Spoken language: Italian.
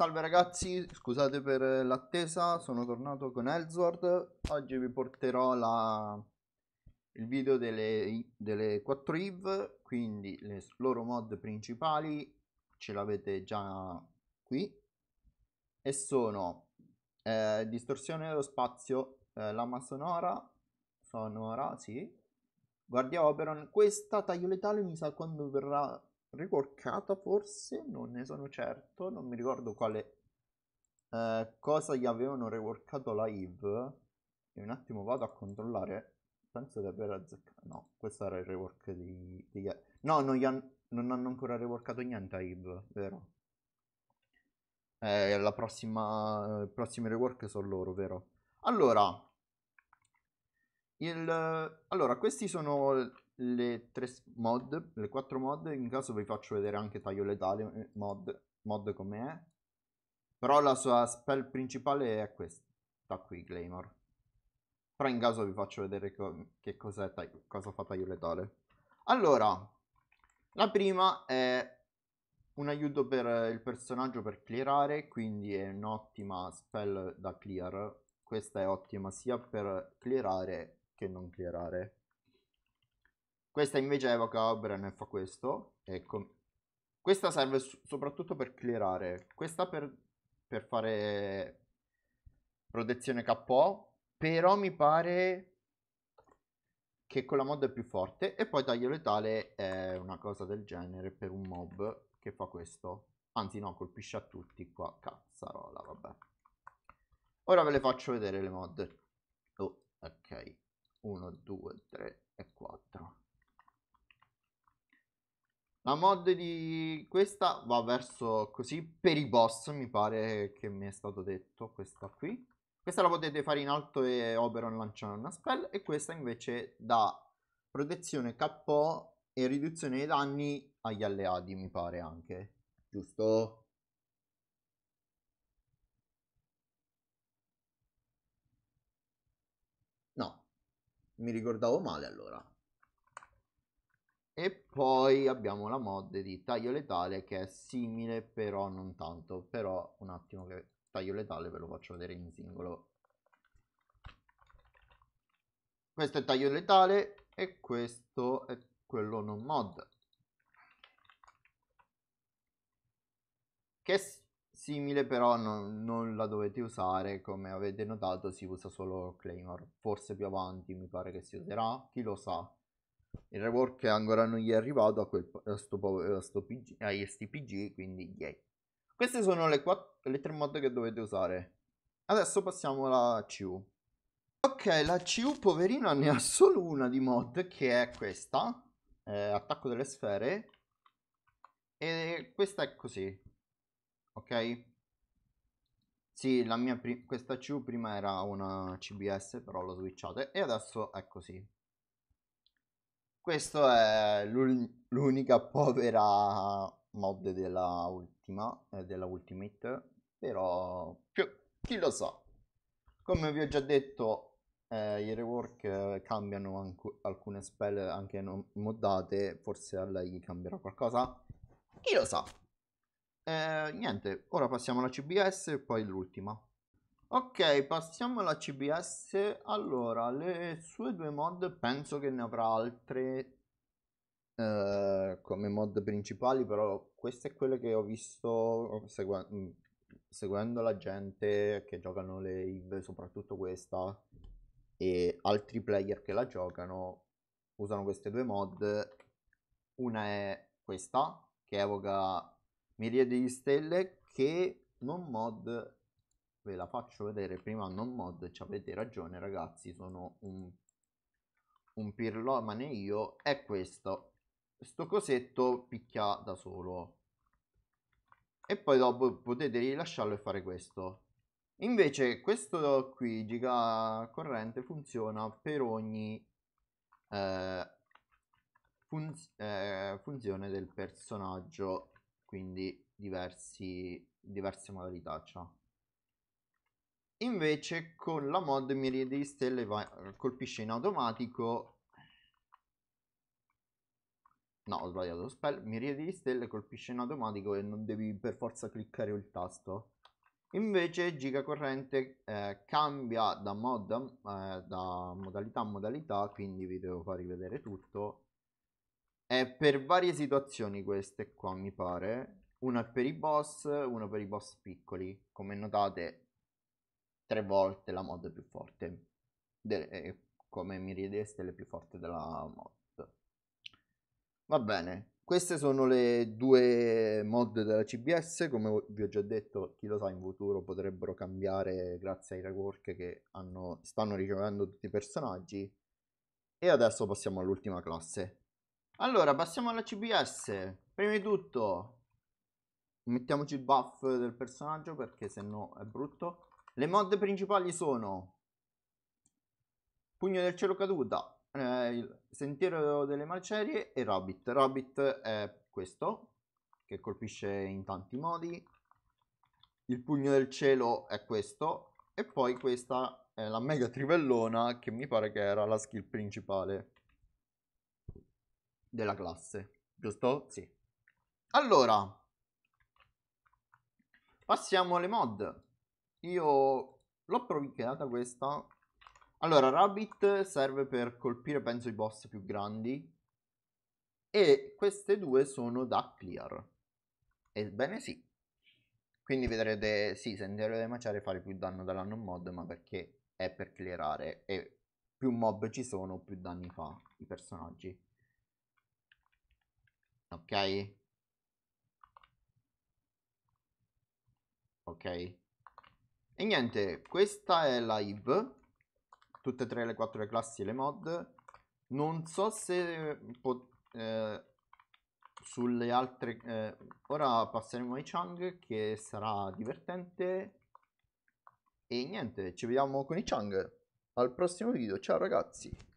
Salve ragazzi, scusate per l'attesa, sono tornato con Elsword. Oggi vi porterò la... il video delle, delle 4 EV, quindi le loro mod principali, ce l'avete già qui. E sono eh, Distorsione dello spazio, eh, Lama sonora, sonora, sì, Guardia Oberon. Questa taglio letale mi sa quando verrà riworkata forse, non ne sono certo, non mi ricordo quale eh, cosa gli avevano reworkato la IV. E un attimo vado a controllare. Penso di aver azzeccato. No, questo era il rework di. di... No, non, han... non, hanno ancora reworkato niente a IV, vero? Eh, la prossima. I prossimi rework sono loro, vero? Allora, il, eh, allora, questi sono le tre mod, le quattro mod, in caso vi faccio vedere anche taglio letale eh, mod, mod come è. Però la sua spell principale è questa qui, Glamour. Però in caso vi faccio vedere co che cos'è cosa fa taglio letale. Allora, la prima è un aiuto per il personaggio per clearare, quindi è un'ottima spell da clear. Questa è ottima sia per clearare che non clearare. Questa invece evoca Oberon e fa questo. Ecco. Questa serve soprattutto per clearare. Questa per, per fare protezione KO. Però mi pare che quella mod è più forte. E poi taglio letale è una cosa del genere per un mob che fa questo. Anzi no, colpisce a tutti qua. Cazzarola, vabbè. Ora ve le faccio vedere le mod. 1, 2, 3 e 4. La mod di questa va verso così per i boss, mi pare che mi è stato detto, questa qui. Questa la potete fare in alto e Oberon lanciando una spell e questa invece da protezione KO e riduzione dei danni agli alleati, mi pare anche. Giusto? mi ricordavo male allora. E poi abbiamo la mod di taglio letale che è simile però non tanto, però un attimo che taglio letale ve lo faccio vedere in singolo. Questo è taglio letale e questo è quello non mod. Che simile però non, non, la dovete usare come avete notato si usa solo Claymore forse più avanti mi pare che si userà chi lo sa il rework ancora non gli è arrivato a, quel, a, sto, a, sto PG, a PG, quindi yay queste sono le, quattro, le tre mod che dovete usare adesso passiamo alla CU ok la CU poverina ne ha solo una di mod che è questa eh, attacco delle sfere e questa è così ok? Sì, la mia questa CU prima era una CBS, però l'ho switchata e adesso è così. Questa è l'unica povera mod della ultima, eh, della Ultimate, però più, chi lo sa. Come vi ho già detto, eh, i rework cambiano alcune spell anche non moddate, forse a lei cambierà qualcosa. Chi lo sa? E eh, niente, ora passiamo alla CBS e poi l'ultima. Ok, passiamo alla CBS. Allora, le sue due mod penso che ne avrà altre eh, come mod principali, però queste è quelle che ho visto segua mm, seguendo la gente che giocano le IV, soprattutto questa, e altri player che la giocano, usano queste due mod. Una è questa, che evoca miriadi di stelle che non mod ve la faccio vedere prima non mod ci avete ragione ragazzi sono un, un pirlomane io è questo sto cosetto picchia da solo e poi dopo potete rilasciarlo e fare questo invece questo qui giga corrente funziona per ogni eh, funz eh, funzione del personaggio quindi diversi, diverse modalità cioè. invece con la mod miriade di stelle va, colpisce in automatico no ho sbagliato lo spell miriade di stelle colpisce in automatico e non devi per forza cliccare il tasto invece gigacorrente eh, cambia da, mod, eh, da modalità a modalità quindi vi devo far rivedere tutto è per varie situazioni queste qua, mi pare. Una per i boss, una per i boss piccoli. Come notate, tre volte la mod più forte. De eh, come mi riedeste, le più forte della mod. Va bene, queste sono le due mod della CBS, come vi ho già detto, chi lo sa in futuro potrebbero cambiare grazie ai rework che hanno, stanno ricevendo tutti i personaggi. E adesso passiamo all'ultima classe, allora, passiamo alla CBS. Prima di tutto, mettiamoci il buff del personaggio perché se no è brutto. Le mod principali sono Pugno del cielo caduta, eh, il Sentiero delle macerie e Rabbit. Rabbit è questo, che colpisce in tanti modi. Il Pugno del cielo è questo. E poi questa è la mega trivellona che mi pare che era la skill principale della classe, giusto? Sì. Allora, passiamo alle mod. Io l'ho provicchiata questa. Allora, Rabbit serve per colpire, penso, i boss più grandi. E queste due sono da clear. Ebbene sì. Quindi vedrete, sì, Sentiero di Maciare fare più danno dalla non mod, ma perché è per clearare. E più mob ci sono, più danni fa i personaggi ok ok e niente questa è la IV tutte e tre le quattro le classi e le mod non so se eh, sulle altre eh, ora passeremo ai Chang che sarà divertente e niente ci vediamo con i Chang al prossimo video ciao ragazzi